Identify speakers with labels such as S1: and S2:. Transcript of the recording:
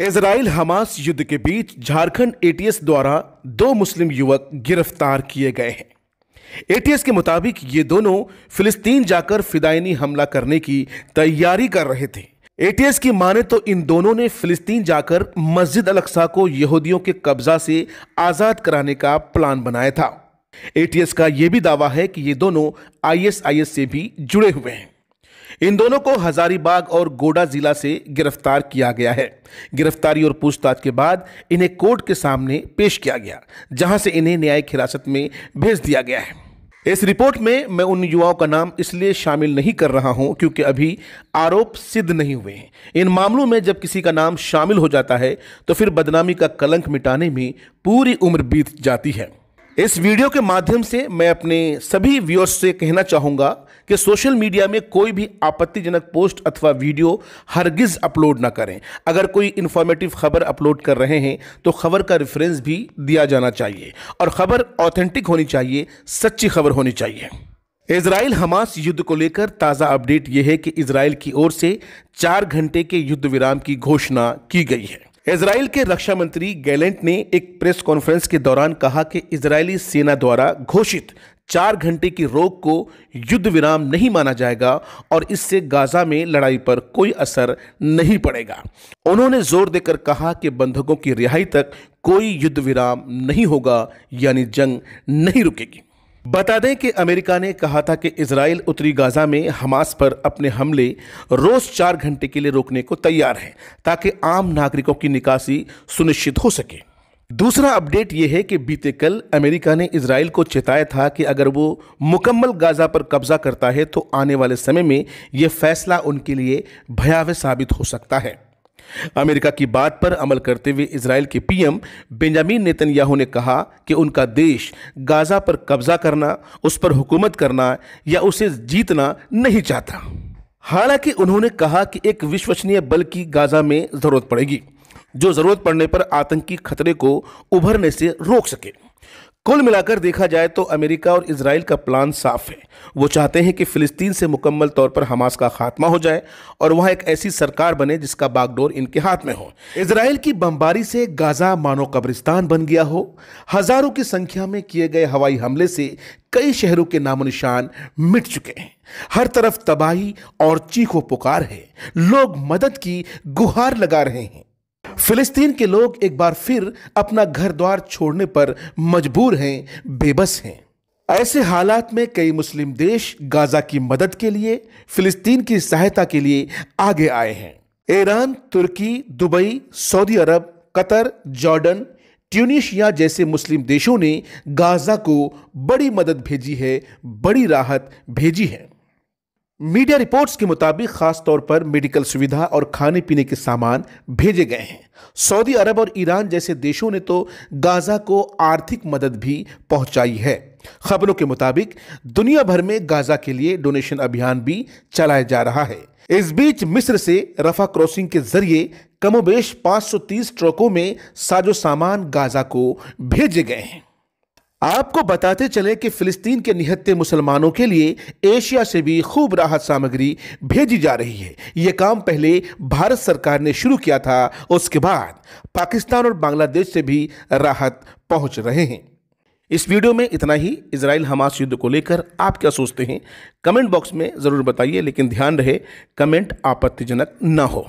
S1: Israel Hamas युद्ध के बीच Jharkhand ATS द्वारा दो मुस्लिम युवक गिरफ्तार किए गए हैं एटीएस के मुताबिक ये दोनों फिलिस्तीन जाकर फिदायनी हमला करने की तैयारी कर रहे थे एटीएस की माने तो इन दोनों ने फिलिस्तीन जाकर मस्जिद अलक्सा को यहूदियों के कब्जा से आज़ाद कराने का प्लान बनाया था एटीएस का यह भी दावा है कि ये दोनों आईएसआईएस से भी जुड़े हुए हैं इन दोनों को हजारीबाग और गोडा जिला से गिरफ्तार किया गया है गिरफ्तारी और पूछताछ के बाद इन्हें कोर्ट के सामने पेश किया गया जहां से इन्हें न्यायिक हिरासत में भेज दिया गया है इस रिपोर्ट में मैं उन युवाओं का नाम इसलिए शामिल नहीं कर रहा हूं क्योंकि अभी आरोप सिद्ध नहीं हुए हैं इन मामलों में जब किसी का नाम शामिल हो जाता है तो फिर बदनामी का कलंक मिटाने में पूरी उम्र बीत जाती है इस वीडियो के माध्यम से मैं अपने सभी व्यूअर्स से कहना चाहूँगा कि सोशल मीडिया में कोई भी आपत्तिजनक पोस्ट अथवा वीडियो हरगिज़ अपलोड ना करें अगर कोई इन्फॉर्मेटिव खबर अपलोड कर रहे हैं तो खबर का रेफरेंस भी दिया जाना चाहिए और खबर ऑथेंटिक होनी चाहिए सच्ची खबर होनी चाहिए इसराइल हमास युद्ध को लेकर ताज़ा अपडेट यह है कि इसराइल की ओर से चार घंटे के युद्ध विराम की घोषणा की गई है इसराइल के रक्षा मंत्री गैलेंट ने एक प्रेस कॉन्फ्रेंस के दौरान कहा कि इसराइली सेना द्वारा घोषित चार घंटे की रोक को युद्ध विराम नहीं माना जाएगा और इससे गाजा में लड़ाई पर कोई असर नहीं पड़ेगा उन्होंने जोर देकर कहा कि बंधकों की रिहाई तक कोई युद्ध विराम नहीं होगा यानी जंग नहीं रुकेगी बता दें कि अमेरिका ने कहा था कि इसराइल उत्तरी गाजा में हमास पर अपने हमले रोज चार घंटे के लिए रोकने को तैयार है ताकि आम नागरिकों की निकासी सुनिश्चित हो सके दूसरा अपडेट यह है कि बीते कल अमेरिका ने इसराइल को चेताया था कि अगर वो मुकम्मल गाजा पर कब्जा करता है तो आने वाले समय में यह फैसला उनके लिए भयावह साबित हो सकता है अमेरिका की बात पर अमल करते हुए इसराइल के पीएम बेंजामिन नेतन्याहू ने कहा कि उनका देश गाजा पर कब्जा करना उस पर हुकूमत करना या उसे जीतना नहीं चाहता हालांकि उन्होंने कहा कि एक विश्वसनीय बल की गाजा में ज़रूरत पड़ेगी जो ज़रूरत पड़ने पर आतंकी खतरे को उभरने से रोक सके कुल मिलाकर देखा जाए तो अमेरिका और इसराइल का प्लान साफ है वो चाहते हैं कि फ़िलिस्तीन से मुकम्मल तौर पर हमास का खात्मा हो जाए और वहाँ एक ऐसी सरकार बने जिसका बागडोर इनके हाथ में हो इसराइल की बमबारी से गाज़ा मानो कब्रिस्तान बन गया हो हज़ारों की संख्या में किए गए हवाई हमले से कई शहरों के नामो निशान मिट चुके हैं हर तरफ तबाही और चीखों पुकार है लोग मदद की गुहार लगा रहे हैं फिलिस्तीन के लोग एक बार फिर अपना घर द्वार छोड़ने पर मजबूर हैं बेबस हैं ऐसे हालात में कई मुस्लिम देश गाजा की मदद के लिए फिलिस्तीन की सहायता के लिए आगे आए हैं Iran Turkey Dubai Saudi Arab Qatar Jordan Tunisia जैसे मुस्लिम देशों ने गाजा को बड़ी मदद भेजी है बड़ी राहत भेजी है मीडिया रिपोर्ट्स के मुताबिक खासतौर पर मेडिकल सुविधा और खाने पीने के सामान भेजे गए हैं सऊदी अरब और ईरान जैसे देशों ने तो गाज़ा को आर्थिक मदद भी पहुंचाई है खबरों के मुताबिक दुनिया भर में गाज़ा के लिए डोनेशन अभियान भी चलाया जा रहा है इस बीच मिस्र से रफा क्रॉसिंग के जरिए कमोबेश 530 ट्रकों में साजो सामान गाज़ा को भेजे गए हैं आपको बताते चले कि फ़िलिस्तीन के निहत्ते मुसलमानों के लिए एशिया से भी खूब राहत सामग्री भेजी जा रही है ये काम पहले भारत सरकार ने शुरू किया था उसके बाद पाकिस्तान और बांग्लादेश से भी राहत पहुंच रहे हैं इस वीडियो में इतना ही इसराइल हमास युद्ध को लेकर आप क्या सोचते हैं कमेंट बॉक्स में ज़रूर बताइए लेकिन ध्यान रहे कमेंट आपत्तिजनक न हो